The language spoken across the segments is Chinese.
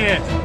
Yeah.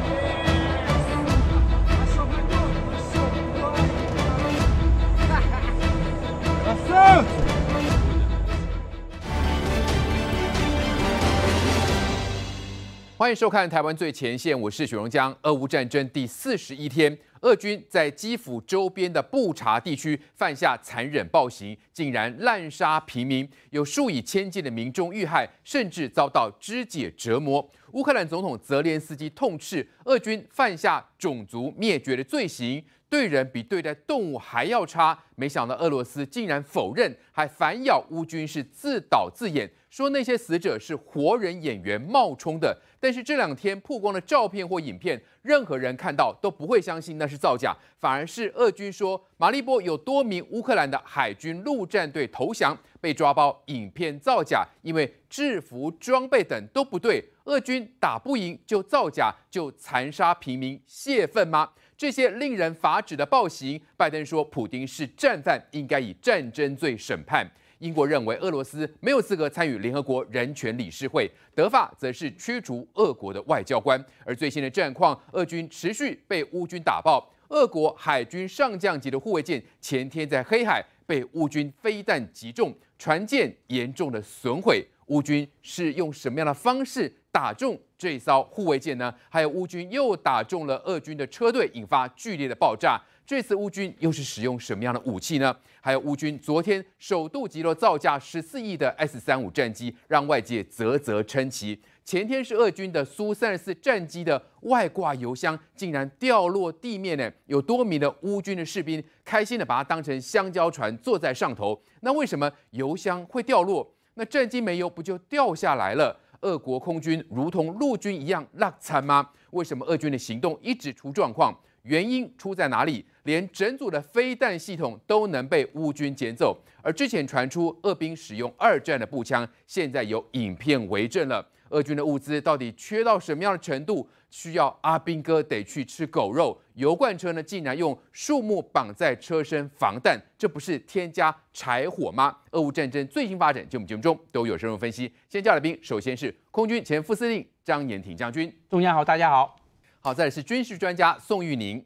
欢迎收看《台湾最前线》，我是许荣江。俄乌战争第四十一天，俄军在基辅周边的布查地区犯下残忍暴行，竟然滥杀平民，有数以千计的民众遇害，甚至遭到肢解折磨。乌克兰总统泽连斯基痛斥俄军犯下种族灭绝的罪行。对人比对待动物还要差，没想到俄罗斯竟然否认，还反咬乌军是自导自演，说那些死者是活人演员冒充的。但是这两天曝光的照片或影片，任何人看到都不会相信那是造假，反而是俄军说马利波有多名乌克兰的海军陆战队投降被抓包，影片造假，因为制服、装备等都不对。俄军打不赢就造假，就残杀平民泄愤吗？这些令人发指的暴行，拜登说，普京是战犯，应该以战争罪审判。英国认为俄罗斯没有资格参与联合国人权理事会，德法则是驱逐俄国的外交官。而最新的战况，俄军持续被乌军打爆，俄国海军上将级的护卫舰前天在黑海被乌军飞弹击中，船舰严重的损毁。乌军是用什么样的方式？打中这艘护卫舰呢？还有乌军又打中了俄军的车队，引发剧烈的爆炸。这次乌军又是使用什么样的武器呢？还有乌军昨天首度击落造价十四亿的 S 三五战机，让外界啧啧称奇。前天是俄军的苏三十四战机的外挂油箱竟然掉落地面呢，有多名的乌军的士兵开心的把它当成香蕉船坐在上头。那为什么油箱会掉落？那战机没油不就掉下来了？俄国空军如同陆军一样烂惨吗？为什么俄军的行动一直出状况？原因出在哪里？连整组的飞弹系统都能被乌军捡走，而之前传出俄兵使用二战的步枪，现在有影片为证了。俄军的物资到底缺到什么样的程度，需要阿兵哥得去吃狗肉？油罐车呢，竟然用树木绑在车身防弹，这不是添加柴火吗？俄乌战争最新发展，节目节目中都有深入分析。先叫来兵，首先是空军前副司令张延廷将军，中央好，大家好。好，再来是军事专家宋玉宁，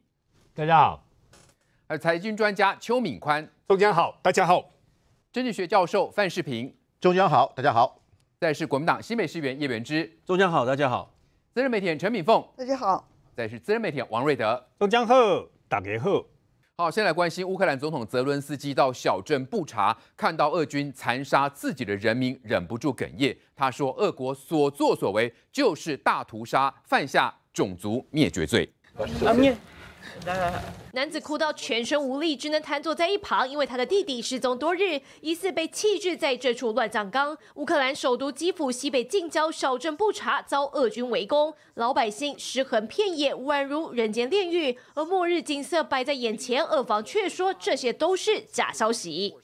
大家好。还有财经专家邱敏宽，中央好，大家好。政治学教授范世平，中央好，大家好。再是国民党新美事员叶元之，中江好，大家好。资深媒体人陈敏凤，大家好。再是资深媒体人王瑞德，中江好，大家好。好，先来关心乌克兰总统泽伦斯基到小镇布查，看到俄军残杀自己的人民，忍不住哽咽。他说，俄国所作所为就是大屠杀，犯下种族灭绝罪。男子哭到全身无力，只能瘫坐在一旁，因为他的弟弟失踪多日，疑似被弃置在这处乱葬岗。乌克兰首都基辅西北近郊小镇布查遭俄军围攻，老百姓尸横遍野，宛如人间炼狱，而末日景色摆在眼前，俄方却说这些都是假消息。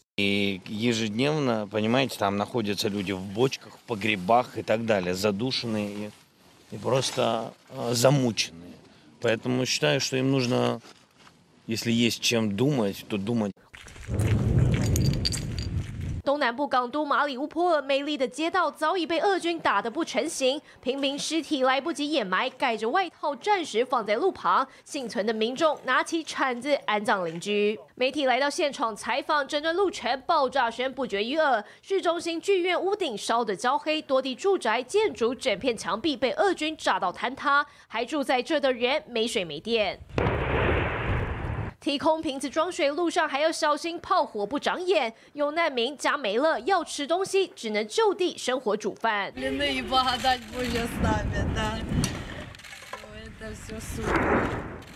Поэтому считаю, что им нужно, если есть чем думать, то думать. 南部港都马里乌波尔美丽的街道早已被俄军打得不成形，平民尸体来不及掩埋，盖着外套暂时放在路旁。幸存的民众拿起铲子安葬邻居。媒体来到现场采访，整段路程爆炸声不绝于耳。市中心剧院屋顶烧得焦黑，多地住宅建筑整片墙壁被俄军炸到坍塌，还住在这的人没水没电。提空瓶子装水，路上还要小心炮火不长眼。有难民家没了，要吃东西只能就地生火煮饭。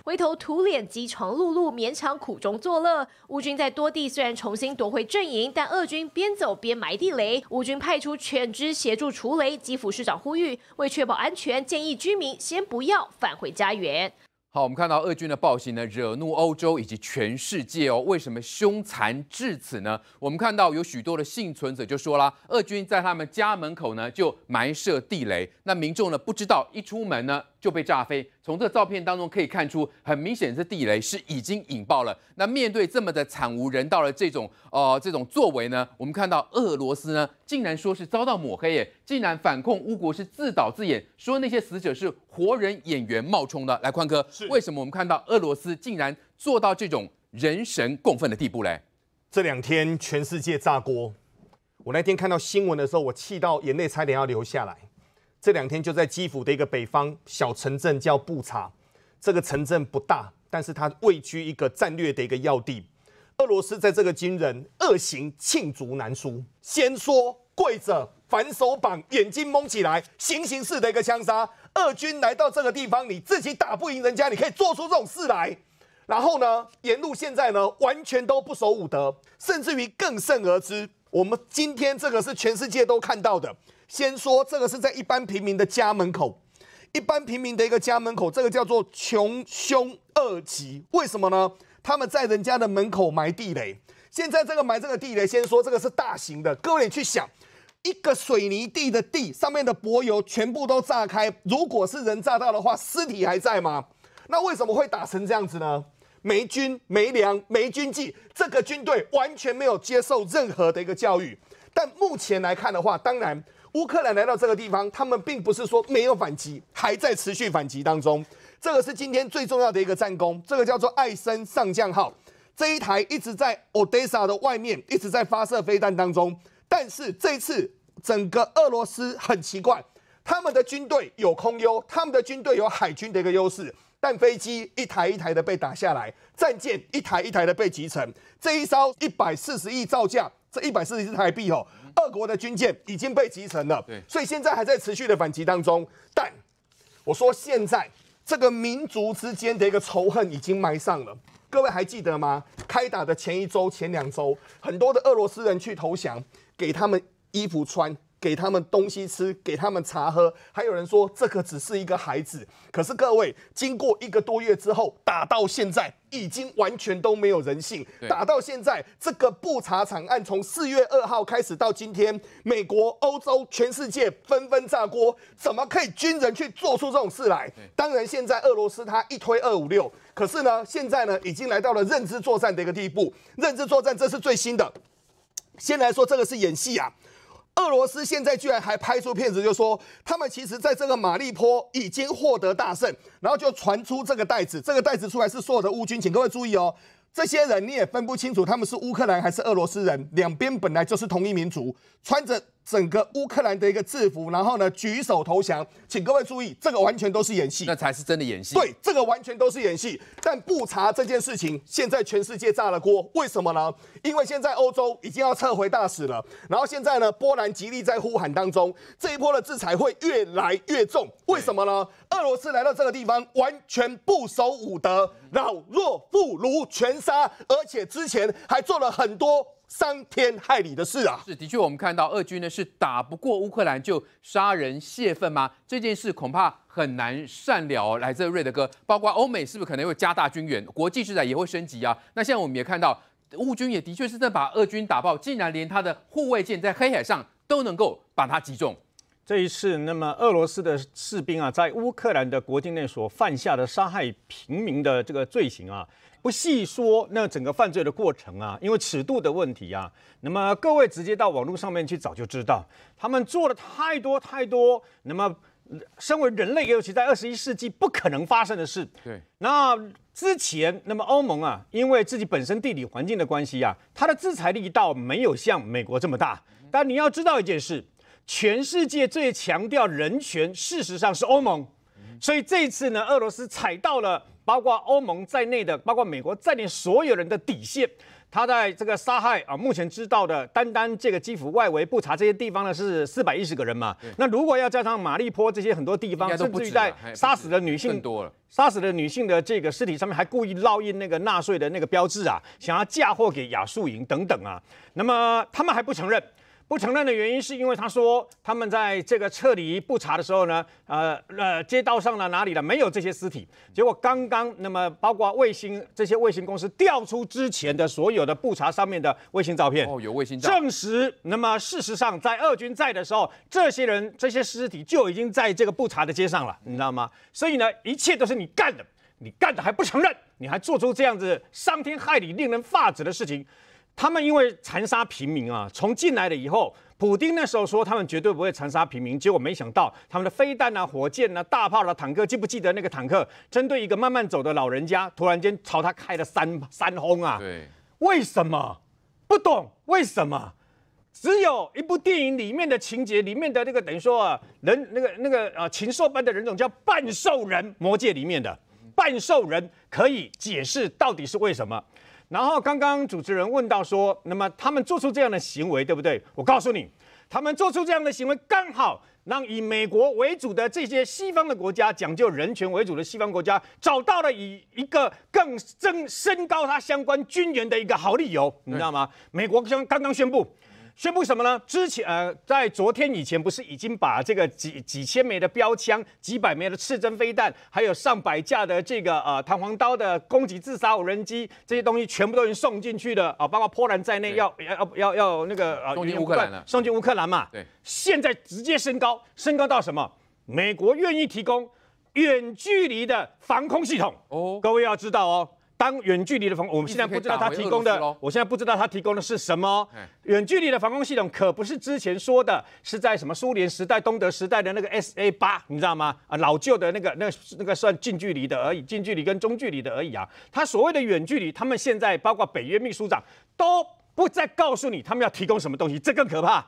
回头土脸饥肠辘辘，勉强苦中作乐。乌军在多地虽然重新夺回阵营，但俄军边走边埋地雷。乌军派出犬只协助除雷。基辅市长呼吁，为确保安全，建议居民先不要返回家园。好，我们看到俄军的暴行呢，惹怒欧洲以及全世界哦。为什么凶残至此呢？我们看到有许多的幸存者就说啦，俄军在他们家门口呢就埋设地雷，那民众呢不知道，一出门呢。就被炸飞。从这照片当中可以看出，很明显这地雷是已经引爆了。那面对这么的惨无人道的这种呃这种作为呢，我们看到俄罗斯呢竟然说是遭到抹黑，耶，竟然反控乌国是自导自演，说那些死者是活人演员冒充的。来，宽哥，为什么我们看到俄罗斯竟然做到这种人神共愤的地步嘞？这两天全世界炸锅。我那天看到新闻的时候，我气到眼泪差点要流下来。这两天就在基辅的一个北方小城镇叫布查，这个城镇不大，但是它位居一个战略的一个要地。俄罗斯在这个军人恶行罄竹难书，先说跪着，反手绑，眼睛蒙起来，行刑式的一个枪杀。俄军来到这个地方，你自己打不赢人家，你可以做出这种事来。然后呢，沿路现在呢完全都不守武德，甚至于更甚而之。我们今天这个是全世界都看到的。先说这个是在一般平民的家门口，一般平民的一个家门口，这个叫做穷凶恶极。为什么呢？他们在人家的门口埋地雷。现在这个埋这个地雷，先说这个是大型的。各位去想，一个水泥地的地上面的柏油全部都炸开，如果是人炸到的话，尸体还在吗？那为什么会打成这样子呢？没军、没粮、没军纪，这个军队完全没有接受任何的一个教育。但目前来看的话，当然。乌克兰来到这个地方，他们并不是说没有反击，还在持续反击当中。这个是今天最重要的一个战功，这个叫做“爱森上将号”这一台一直在 Odessa 的外面一直在发射飞弹当中。但是这次整个俄罗斯很奇怪，他们的军队有空优，他们的军队有海军的一个优势，但飞机一台一台的被打下来，战舰一台一台的被击沉。这一艘一百四十亿造价，这一百四十亿台币哦。俄国的军舰已经被击沉了，所以现在还在持续的反击当中。但我说，现在这个民族之间的一个仇恨已经埋上了。各位还记得吗？开打的前一周、前两周，很多的俄罗斯人去投降，给他们衣服穿。给他们东西吃，给他们茶喝，还有人说这可只是一个孩子。可是各位，经过一个多月之后，打到现在已经完全都没有人性。打到现在，这个布查惨案从四月二号开始到今天，美国、欧洲、全世界纷纷炸锅，怎么可以军人去做出这种事来？当然，现在俄罗斯他一推二五六，可是呢，现在呢已经来到了认知作战的一个地步。认知作战这是最新的。先来说这个是演戏啊。俄罗斯现在居然还拍出片子，就说他们其实在这个马利坡已经获得大胜，然后就传出这个袋子，这个袋子出来是所有的乌军，请各位注意哦，这些人你也分不清楚，他们是乌克兰还是俄罗斯人，两边本来就是同一民族，穿着。整个乌克兰的一个制服，然后呢举手投降，请各位注意，这个完全都是演戏，那才是真的演戏。对，这个完全都是演戏。但不查这件事情，现在全世界炸了锅，为什么呢？因为现在欧洲已经要撤回大使了，然后现在呢，波兰极力在呼喊当中，这一波的制裁会越来越重，为什么呢？俄罗斯来到这个地方完全不守武德，老弱妇孺全杀，而且之前还做了很多。伤天害理的事啊！是的确，我们看到俄军呢是打不过乌克兰就杀人泄愤吗？这件事恐怕很难善了哦。来自瑞德哥，包括欧美是不是可能会加大军援？国际制裁也会升级啊。那现在我们也看到，乌军也的确是在把俄军打爆，竟然连他的护卫舰在黑海上都能够把它击中。这一次，那么俄罗斯的士兵啊，在乌克兰的国境内所犯下的杀害平民的这个罪行啊。不细说那整个犯罪的过程啊，因为尺度的问题啊。那么各位直接到网络上面去找，就知道他们做了太多太多。那么，身为人类，尤其在二十一世纪不可能发生的事。对。那之前，那么欧盟啊，因为自己本身地理环境的关系啊，它的制裁力道没有像美国这么大。但你要知道一件事，全世界最强调人权，事实上是欧盟。所以这一次呢，俄罗斯踩到了。包括欧盟在内的，包括美国在内所有人的底线，他在这个杀害啊，目前知道的，单单这个基辅外围布查这些地方呢，是四百一十个人嘛。那如果要加上马利坡这些很多地方，甚至在杀死的女性，杀的女性的这个尸体上面还故意烙印那个纳粹的那个标志啊，想要嫁祸给亚速营等等啊，那么他们还不承认。不承认的原因是因为他说他们在这个撤离布查的时候呢，呃呃，街道上呢哪里的没有这些尸体。结果刚刚那么包括卫星这些卫星公司调出之前的所有的布查上面的卫星照片，哦，有卫星照片证实。那么事实上，在俄军在的时候，这些人这些尸体就已经在这个布查的街上了，你知道吗？所以呢，一切都是你干的，你干的还不承认，你还做出这样子伤天害理、令人发指的事情。他们因为残杀平民啊，从进来了以后，普丁那时候说他们绝对不会残杀平民，结果没想到他们的飞弹啊、火箭啊、大炮啊、坦克，记不记得那个坦克针对一个慢慢走的老人家，突然间朝他开了三三轰啊？对，为什么不懂？为什么？只有一部电影里面的情节，里面的那个等于说啊人那个那个啊禽兽般的人种叫半兽人，魔界里面的半兽人可以解释到底是为什么？然后刚刚主持人问到说，那么他们做出这样的行为，对不对？我告诉你，他们做出这样的行为，刚好让以美国为主的这些西方的国家，讲究人权为主的西方国家，找到了以一个更增升高它相关军援的一个好理由，你知道吗？美国刚刚刚宣布。宣布什么呢？之前呃，在昨天以前不是已经把这个几几千枚的标枪、几百枚的刺针飞弹，还有上百架的这个呃弹簧刀的攻击自杀无人机这些东西全部都已经送进去的啊，包括波兰在内要要要要那个呃送进乌克兰了，送进乌克兰嘛。对，现在直接升高，升高到什么？美国愿意提供远距离的防空系统哦，各位要知道哦。当远距离的防，我们现在不知道他提供的，我现在不知道他提供的是什么。远距离的防空系统可不是之前说的，是在什么苏联时代、东德时代的那个 SA 八，你知道吗？啊，老旧的那个、那那个算近距离的而已，近距离跟中距离的而已啊。他所谓的远距离，他们现在包括北约秘书长都不再告诉你他们要提供什么东西，这更可怕。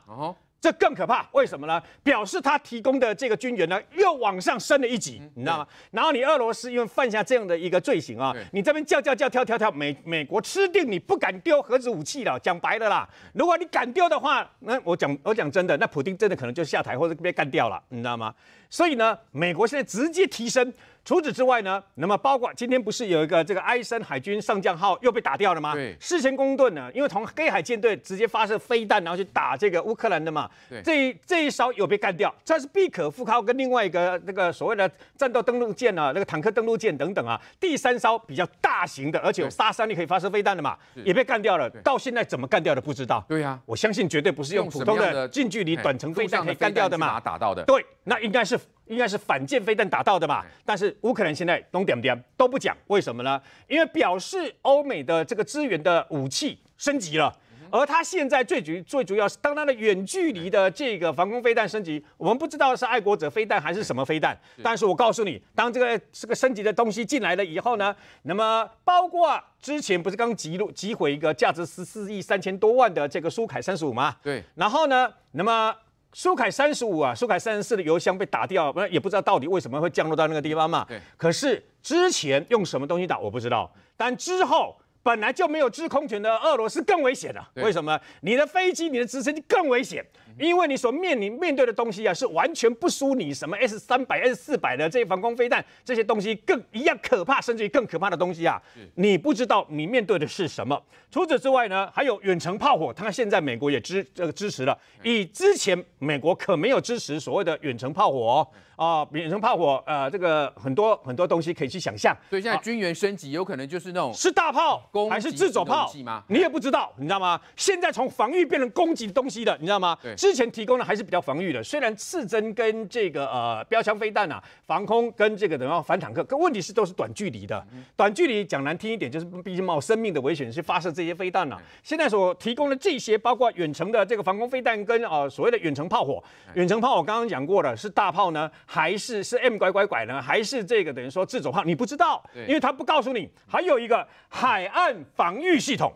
这更可怕，为什么呢？表示他提供的这个军援呢，又往上升了一级，你知道吗？然后你俄罗斯因为犯下这样的一个罪行啊，你这边叫叫叫跳跳跳，美美国吃定你，不敢丢核子武器了。讲白的啦，如果你敢丢的话，那我讲我讲真的，那普京真的可能就下台或者被干掉了，你知道吗？所以呢，美国现在直接提升。除此之外呢，那么包括今天不是有一个这个埃森海军上将号又被打掉了吗？对，四千公吨呢，因为从黑海舰队直接发射飞弹，然后去打这个乌克兰的嘛。对，这这一艘有被干掉，这是必可夫号跟另外一个那个所谓的战斗登陆舰啊，那个坦克登陆舰等等啊，第三艘比较大型的，而且有杀伤力，可以发射飞弹的嘛，也被干掉了。到现在怎么干掉的不知道。对呀，我相信绝对不是用普通的近距离短程飞弹可以干掉的嘛，打到的。对，那应该是。应该是反舰飞弹打到的吧，但是乌克兰现在懂点不点都不讲，为什么呢？因为表示欧美的这个支援的武器升级了，而他现在最主最主要是当他的远距离的这个防空飞弹升级，我们不知道是爱国者飞弹还是什么飞弹，但是我告诉你，当这个这个升级的东西进来了以后呢，那么包括之前不是刚击落击毁一个价值十四亿三千多万的这个苏凯三十五吗？对，然后呢，那么。苏凯三十五啊，苏凯三十四的油箱被打掉，不也不知道到底为什么会降落到那个地方嘛。可是之前用什么东西打我不知道，但之后本来就没有制空权的俄罗斯更危险了。为什么？你的飞机，你的直升机更危险。因为你所面临面对的东西啊，是完全不输你什么 S 三百、S 四百的这些防空飞弹，这些东西更一样可怕，甚至于更可怕的东西啊。是，你不知道你面对的是什么。除此之外呢，还有远程炮火。他现在美国也支这个支持了，以之前美国可没有支持所谓的远程炮火啊，远程炮火呃，这个很多很多东西可以去想象。所以现在军援升级，有可能就是那种是大炮还是自走炮你也不知道，你知道吗？现在从防御变成攻击的东西的，你知道吗？对。之前提供的还是比较防御的，虽然刺针跟这个呃标枪飞弹呐，防空跟这个等样反坦克，可问题是都是短距离的，短距离讲难听一点就是毕竟冒生命的危险去发射这些飞弹了。现在所提供的这些，包括远程的这个防空飞弹跟呃所谓的远程炮火，远程炮我刚刚讲过了，是大炮呢，还是是 M 拐拐拐呢，还是这个等于说自走炮？你不知道，因为他不告诉你。还有一个海岸防御系统。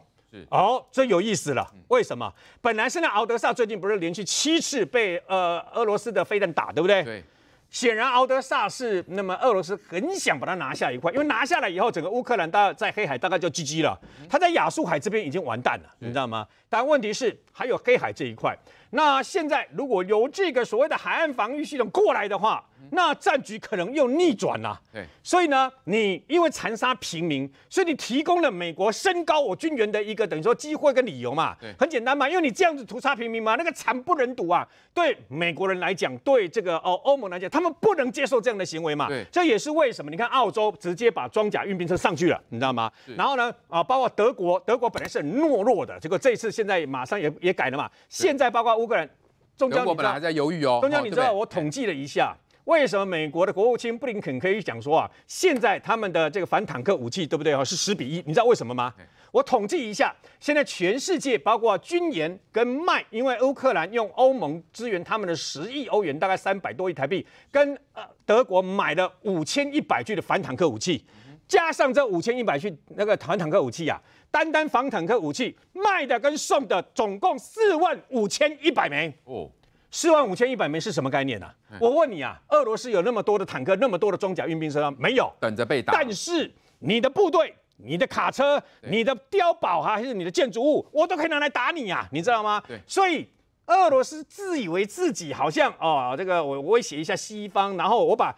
哦，这有意思了。为什么？本来现在敖德萨最近不是连续七次被呃俄罗斯的飞弹打，对不对？对。显然敖德萨是那么俄罗斯很想把它拿下一块，因为拿下来以后，整个乌克兰大在黑海大概就 GG 了。他在亚速海这边已经完蛋了，你知道吗？但问题是还有黑海这一块。那现在，如果由这个所谓的海岸防御系统过来的话，那战局可能又逆转了。对，所以呢，你因为残杀平民，所以你提供了美国升高我军援的一个等于说机会跟理由嘛。对，很简单嘛，因为你这样子屠杀平民嘛，那个惨不忍睹啊。对美国人来讲，对这个哦欧盟来讲，他们不能接受这样的行为嘛。对，这也是为什么你看澳洲直接把装甲运兵车上去了，你知道吗？然后呢，啊，包括德国，德国本来是很懦弱的，结果这一次现在马上也也改了嘛。现在包括。乌克兰，中我本来在犹豫哦。中将，你知道我统计了一下，为什么美国的国务卿布林肯可以讲说啊，现在他们的这个反坦克武器对不对？哈，是十比一。你知道为什么吗？我统计一下，现在全世界包括军演跟卖，因为乌克兰用欧盟支援他们的十亿欧元，大概三百多亿台币，跟呃德国买了五千一百具的反坦克武器，加上这五千一百具那个反坦克武器啊。单单防坦克武器卖的跟送的总共四万五千一百枚。哦，四万五千一百枚是什么概念呢？我问你啊，俄罗斯有那么多的坦克，那么多的装甲运兵车吗？没有，等着被打。但是你的部队、你的卡车、你的碉堡还是你的建筑物，我都可以拿来打你呀，你知道吗？所以俄罗斯自以为自己好像哦，这个我威胁一下西方，然后我把。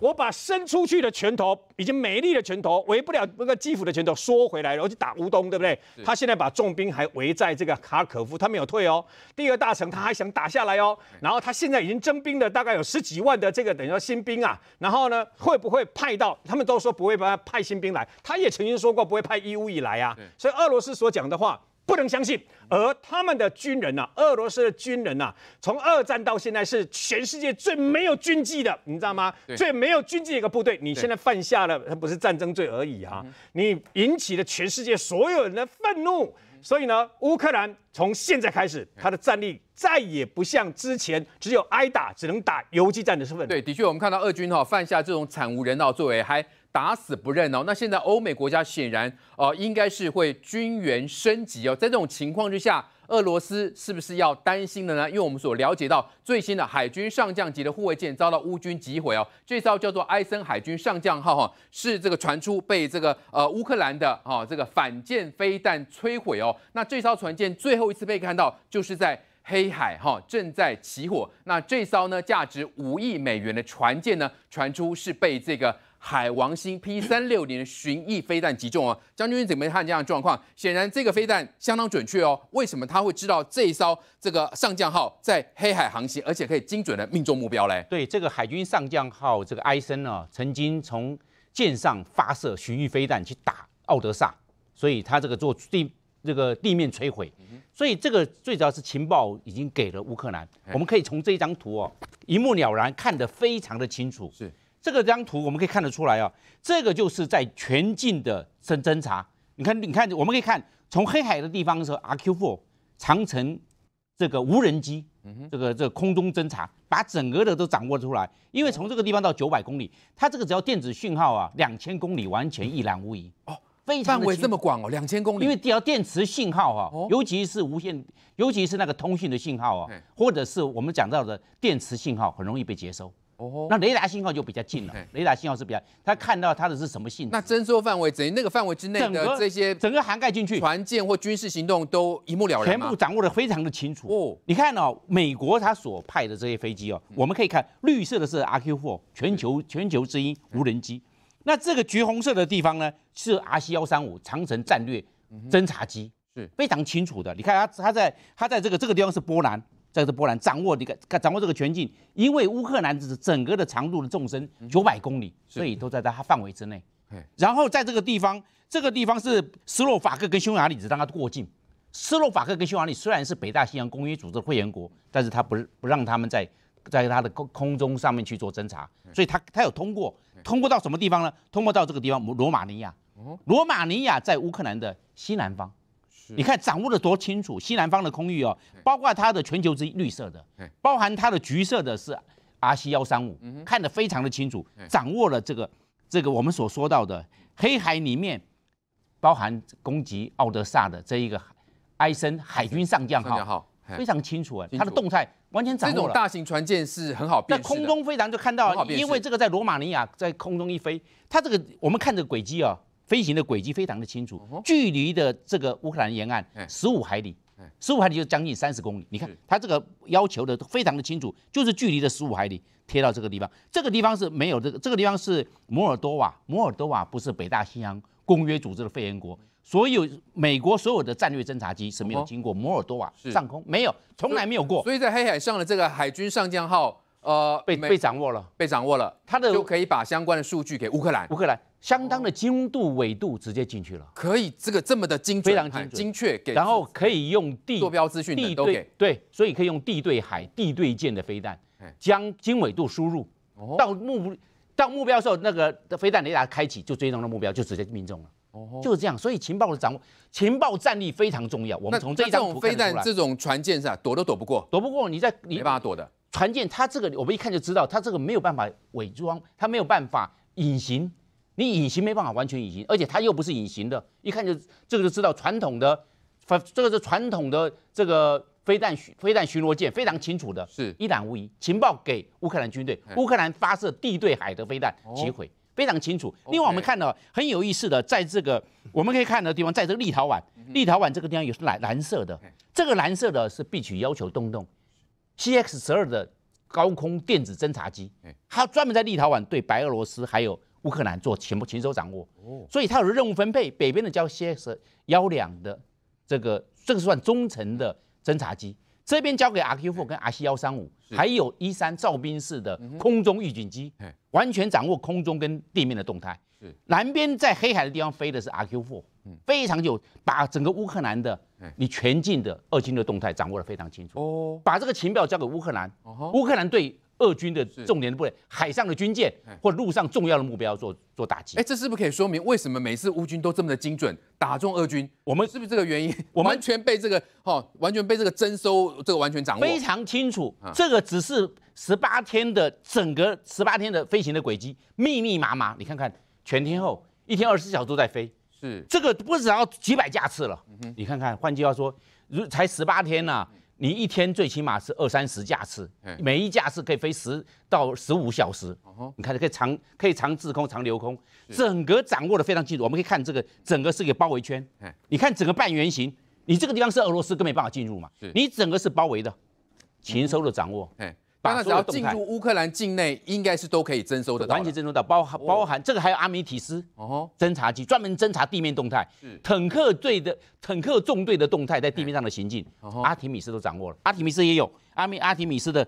我把伸出去的拳头，已经美丽的拳头，围不了那个基辅的拳头，缩回来了，我去打乌东，对不对？他现在把重兵还围在这个哈尔可夫，他没有退哦。第二大城他还想打下来哦。然后他现在已经征兵了，大概有十几万的这个等于说新兵啊。然后呢，会不会派到？他们都说不会派他派新兵来。他也曾经说过不会派乌以来啊。所以俄罗斯所讲的话。不能相信，而他们的军人呐，俄罗斯的军人呐，从二战到现在是全世界最没有军纪的，你知道吗？最没有军纪的一个部队，你现在犯下了，它不是战争罪而已哈，你引起了全世界所有人的愤怒，所以呢，乌克兰从现在开始，他的战力再也不像之前只有挨打，只能打游击战的身份。对，的确，我们看到俄军哈犯下这种惨无人道作为，还。打死不认哦。那现在欧美国家显然呃应该是会军援升级哦。在这种情况之下，俄罗斯是不是要担心的呢？因为我们所了解到最新的海军上将级的护卫舰遭到乌军击毁哦。这艘叫做埃森海军上将号哈，是这个传出被这个呃乌克兰的哈这个反舰飞弹摧毁哦。那这艘船舰最后一次被看到就是在黑海哈，正在起火。那这艘呢价值五亿美元的船舰呢，传出是被这个。海王星 P 三六零巡弋飞弹击中啊，将军准备看这样状况。显然这个飞弹相当准确哦。为什么他会知道这一艘这个上将号在黑海航行，而且可以精准的命中目标嘞？对，这个海军上将号这个埃森呢，曾经从舰上发射巡弋飞弹去打奥德萨，所以他这个做地这个地面摧毁。所以这个最主要是情报已经给了乌克兰。我们可以从这张图哦，一目了然，看得非常的清楚。是。这个张图我们可以看得出来啊，这个就是在全境的侦侦查。你看，你看，我们可以看从黑海的地方时候，RQ4 长城这个无人机，嗯哼，这个这空中侦察把整个的都掌握出来。因为从这个地方到九百公里，它这个只要电子信号啊，两千公里完全一览无遗哦，非常范围这么广哦，两千公里。因为只要电磁信号啊，尤其是无线，尤其是那个通讯的信号啊，或者是我们讲到的电磁信号，很容易被接收。哦，那雷达信号就比较近了，雷达信号是比较，他看到他的是什么性质？那征收范围等于那个范围之内的这些，整个涵盖进去，船舰或军事行动都一目了然，全部掌握的非常的清楚。哦，你看哦，美国他所派的这些飞机哦，我们可以看绿色的是 RQ 4全球全球之鹰无人机，那这个橘红色的地方呢是 RC 幺三五长城战略侦察机，是非常清楚的。你看它它在它在这个这个地方是波兰。在这波兰掌握这个掌握这个全境，因为乌克兰是整个的长度的纵深九百公里，所以都在它范围之内。然后在这个地方，这个地方是斯洛伐克跟匈牙利，只让它过境。斯洛伐克跟匈牙利虽然是北大西洋公约组织会员国，但是它不不让他们在在它的空空中上面去做侦查，所以它它有通过通过到什么地方呢？通过到这个地方罗马尼亚。罗马尼亚在乌克兰的西南方。你看掌握的多清楚，西南方的空域哦，包括它的全球之绿色的，包含它的橘色的是 R C 幺三五，看得非常的清楚，掌握了这个这个我们所说到的黑海里面包含攻击奥德萨的这一个埃森海军上将，非常清楚哎，它的动态完全掌握了。这种大型船舰是很好辨识，在空中非常就看到，因为这个在罗马尼亚在空中一飞，它这个我们看这个轨迹哦。飞行的轨迹非常的清楚，距离的这个乌克兰沿岸十五海里，十五海里就将近三十公里。你看，它这个要求的非常的清楚，就是距离的十五海里贴到这个地方。这个地方是没有这个，这个地方是摩尔多瓦，摩尔多瓦不是北大西洋公约组织的会员国，所有美国所有的战略侦察机是没有经过摩尔多瓦上空，没有，从来没有过。所以在黑海上的这个海军上将号。呃，被被掌握了，被掌握了，它的就可以把相关的数据给乌克兰，乌克兰相当的精度纬度直接进去了，可以这个这么的精准，非常精准，精确给，然后可以用地坐标资讯地对对，所以可以用地对海、地对舰的飞弹，将经纬度输入到目到目标时候，那个飞弹雷达开启就追踪到目标，就直接命中了，哦，就是这样，所以情报的掌握，情报战力非常重要。我们从这张图看出来，这种飞弹这种船舰上躲都躲不过，躲不过，你在你没办法躲的。船舰，它这个我们一看就知道，它这个没有办法伪装，它没有办法隐形。你隐形没办法完全隐形，而且它又不是隐形的，一看就这个就知道传统的，这个是传统的这个飞弹飞弹巡逻舰非常清楚的，是一览无遗。情报给乌克兰军队，乌克兰发射地对海的飞弹击毁，非常清楚。另外我们看到很有意思的，在这个我们可以看到地方，在这个立陶宛，立陶宛这个地方有蓝蓝色的，这个蓝色的是必须要求动动。C X 十二的高空电子侦察机，它专门在立陶宛对白俄罗斯还有乌克兰做全部亲手掌握，所以它有任务分配。北边的交 C X 幺两的这个，这个算中程的侦察机，这边交给 R Q four 跟 R C 幺三五，还有一三造兵式的空中预警机，完全掌握空中跟地面的动态。是南边在黑海的地方飞的是 R Q four。非常有，把整个乌克兰的你全境的俄军的动态掌握的非常清楚哦。把这个情报交给乌克兰，乌克兰对俄军的重点部队、海上的军舰或陆路上重要的目标做做打击。哎，这是不是可以说明为什么每次乌军都这么的精准打中俄军？我们是不是这个原因？我完全被这个哈，完全被这个征收这个完全掌握，非常清楚。这个只是十八天的整个十八天的飞行的轨迹，密密麻麻，你看看全天候一天二十四小时都在飞。是这个不止要几百架次了，你看看，换句话说，如才十八天呐，你一天最起码是二三十架次，每一架次可以飞十到十五小时，你看可以长可以长滞空长留空，整个掌握的非常清楚。我们可以看这个整个是一个包围圈，你看整个半圆形，你这个地方是俄罗斯，更没办法进入嘛，你整个是包围的，禽兽的掌握，当然，只要进入乌克兰境内，应该是都可以征收的，完全征收到，包含包含这个还有阿米提斯哦，侦察机，专门侦察地面动态，是坦克队的坦克纵队的动态在地面上的行进，阿提米斯都掌握了，阿提米斯也有阿米阿提米斯的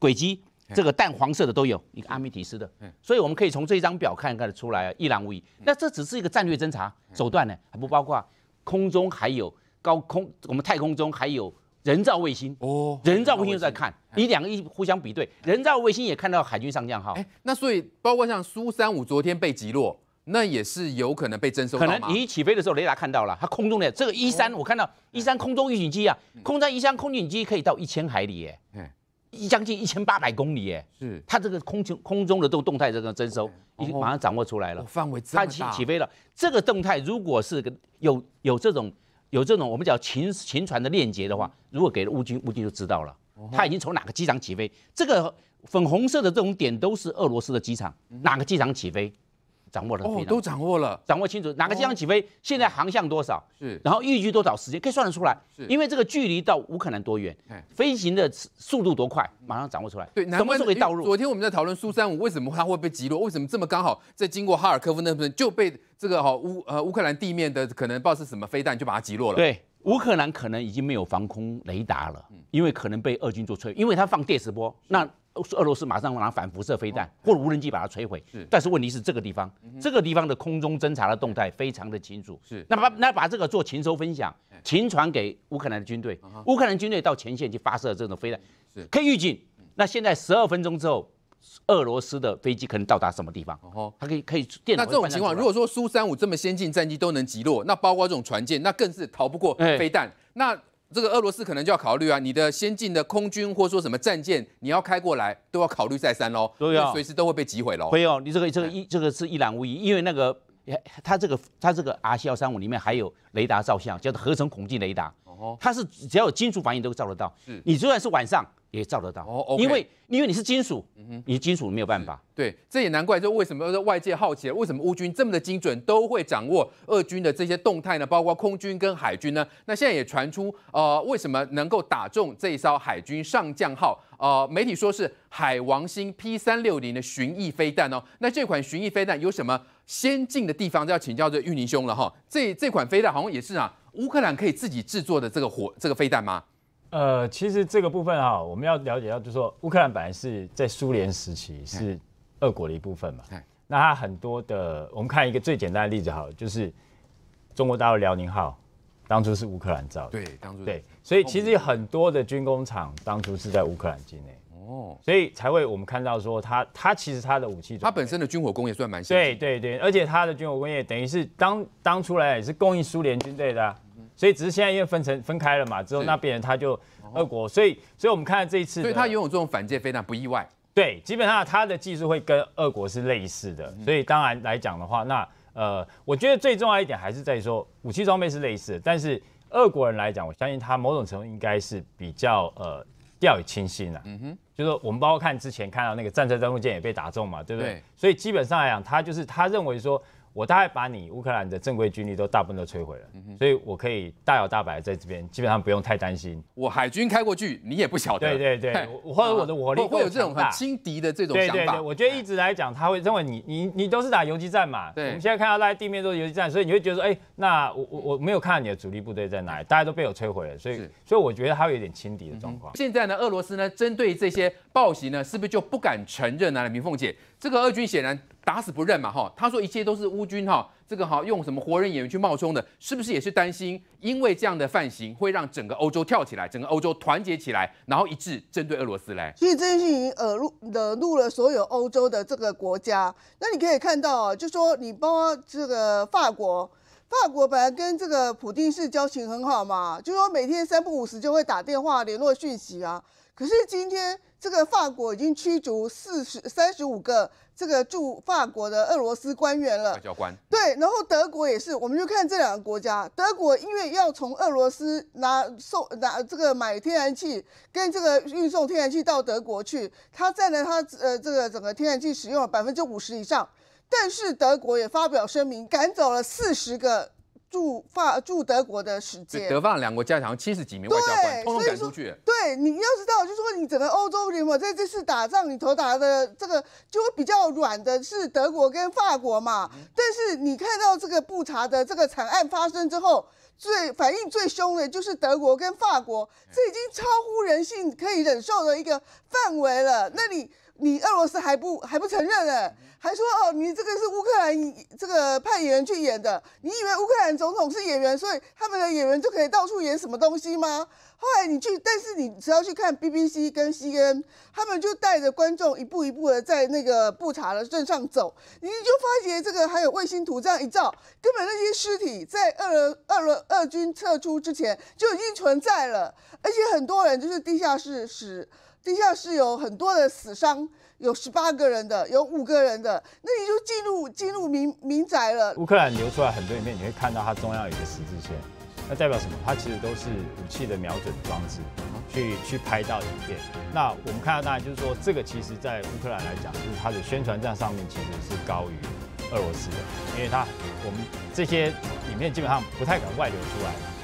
轨迹，这个淡黄色的都有，一个阿米提斯的，所以我们可以从这张表看看得出来，一览无遗。那这只是一个战略侦察手段呢，还不包括空中还有高空，我们太空中还有。人造卫星哦，人造卫星又在看，你两个一互相比对，人造卫星也看到海军上将号。哎，那所以包括像苏三五昨天被击落，那也是有可能被征收。可能你一起飞的时候雷达看到了，它空中的这个一三，我看到一三空中预警机啊，空战一三空警机可以到一千海里，耶，将近一千八百公里，耶。是它这个空中空中的这个动态这个征收已经马上掌握出来了。范围它起起飞了，这个动态如果是有有这种。有这种我们叫情情船的链接的话，如果给了乌军，乌军就知道了，他已经从哪个机场起飞。这个粉红色的这种点都是俄罗斯的机场，哪个机场起飞？掌握了哦，都掌握了，掌握清楚哪个机场起飞，现在航向多少，是，然后预计多少时间可以算得出来？是，因为这个距离到乌克兰多远，飞行的速度多快，马上掌握出来。对，什么时候可以倒入？昨天我们在讨论苏三五为什么它会被击落，为什么这么刚好在经过哈尔科夫那边就被这个哈乌呃乌克兰地面的可能不知道是什么飞弹就把它击落了。对，乌克兰可能已经没有防空雷达了，因为可能被俄军做摧毁，因为它放电磁波那。俄罗斯马上拿反辐射飞弹或者无人机把它摧毁。是，但是问题是这个地方，这个地方的空中侦察的动态非常的清楚。是，那把那把这个做情报分享，情传给乌克兰的军队，乌克兰军队到前线去发射这种飞弹，是，可以预警。那现在十二分钟之后，俄罗斯的飞机可能到达什么地方？哦它可以可以电那这种情况，如果说苏三五这么先进战机都能击落，那包括这种船舰，那更是逃不过飞弹。那这个俄罗斯可能就要考虑啊，你的先进的空军或说什么战舰，你要开过来，都要考虑再三喽。对啊，随时都会被击毁喽。没有，你这个、这个、一这个是一览无遗，因为那个它这个它这个 R C 幺三五里面还有雷达照相，叫做合成孔径雷达。哦它是只要有金属反应都照得到。是，你就算是晚上。也照得到哦，因为因为你是金属，嗯、你金属没有办法。对，这也难怪，就为什么外界好奇，为什么乌军这么的精准，都会掌握俄军的这些动态呢？包括空军跟海军呢？那现在也传出，呃，为什么能够打中这一艘海军上将号？呃，媒体说是海王星 P 三六零的巡弋飞弹哦。那这款巡弋飞弹有什么先进的地方？就要请教这玉宁兄了哈。这这款飞弹好像也是啊，乌克兰可以自己制作的这个火这个飞弹吗？呃，其实这个部分哈，我们要了解到，就是说乌克兰本来是在苏联时期是俄国的一部分嘛。那它很多的，我们看一个最简单的例子，好，就是中国大陆辽宁号，当初是乌克兰造的。对，当初。对，所以其实很多的军工厂当初是在乌克兰境内。哦。所以才会我们看到说，它它其实它的武器，它本身的军火工业算蛮强。对对对，而且它的军火工业等于是当当初来也是供应苏联军队的。所以只是现在因为分成分开了嘛，之后那边他就俄国，所以所以我们看这一次，对他拥有这种反舰飞弹不意外。对，基本上他的技术会跟俄国是类似的，所以当然来讲的话，那呃，我觉得最重要一点还是在于说武器装备是类似，的，但是俄国人来讲，我相信他某种程度应该是比较呃掉以轻心了。嗯哼，就是我们包括看之前看到那个战车登陆舰也被打中嘛，对不对？所以基本上来讲，他就是他认为说。我大概把你乌克兰的正规军力都大部分都摧毁了，所以我可以大摇大摆在这边，基本上不用太担心。我海军开过去，你也不晓得。对对对，或者我的火力会有这种很轻敌的这种想法。对对对，我觉得一直来讲，他会认为你你你都是打游击战嘛。对，我们现在看到大家地面都是游击战，所以你会觉得哎，那我我我没有看到你的主力部队在哪里，大家都被我摧毁了，所以所以我觉得他有点轻敌的状况。现在呢，俄罗斯呢，针对这些暴行呢，是不是就不敢承认？呢、林明凤姐？这个俄军显然打死不认嘛，哈，他说一切都是乌军哈，这个哈用什么活人演员去冒充的，是不是也是担心因为这样的犯行会让整个欧洲跳起来，整个欧洲团结起来，然后一致针对俄罗斯嘞？其实这件事情惹惹怒了所有欧洲的这个国家，那你可以看到，啊，就说你包括这个法国。法国本来跟这个普丁是交情很好嘛，就说每天三不五时就会打电话联络讯息啊。可是今天这个法国已经驱逐四十三十五个这个驻法国的俄罗斯官员了。外交官。对，然后德国也是，我们就看这两个国家。德国因为要从俄罗斯拿送拿这个买天然气，跟这个运送天然气到德国去，它占了它呃这个整个天然气使用百分之五十以上。但是德国也发表声明，赶走了四十个驻法驻德国的使节。德法两国加强七十几名外交官，通通赶出去。对，你要知道，就是说你整个欧洲联盟在这次打仗，你投打的这个，就会比较软的是德国跟法国嘛。但是你看到这个布查的这个惨案发生之后，最反应最凶的就是德国跟法国，这已经超乎人性可以忍受的一个范围了。那你？你俄罗斯还不还不承认呢？还说哦你这个是乌克兰这个派演员去演的。你以为乌克兰总统是演员，所以他们的演员就可以到处演什么东西吗？后来你去，但是你只要去看 BBC 跟 CNN，他们就带着观众一步一步的在那个布查的镇上走，你就发觉这个还有卫星图这样一照，根本那些尸体在二二轮二军撤出之前就已经存在了，而且很多人就是地下室死。地下室有很多的死伤，有十八个人的，有五个人的，那你就进入进入民民宅了。乌克兰流出来很多面，你会看到它中央有一个十字线，那代表什么？它其实都是武器的瞄准装置，去去拍到影片。那我们看到当然就是说，这个其实在乌克兰来讲，就是它的宣传站上面其实是高于俄罗斯的，因为它我们这些影片基本上不太敢外流出来。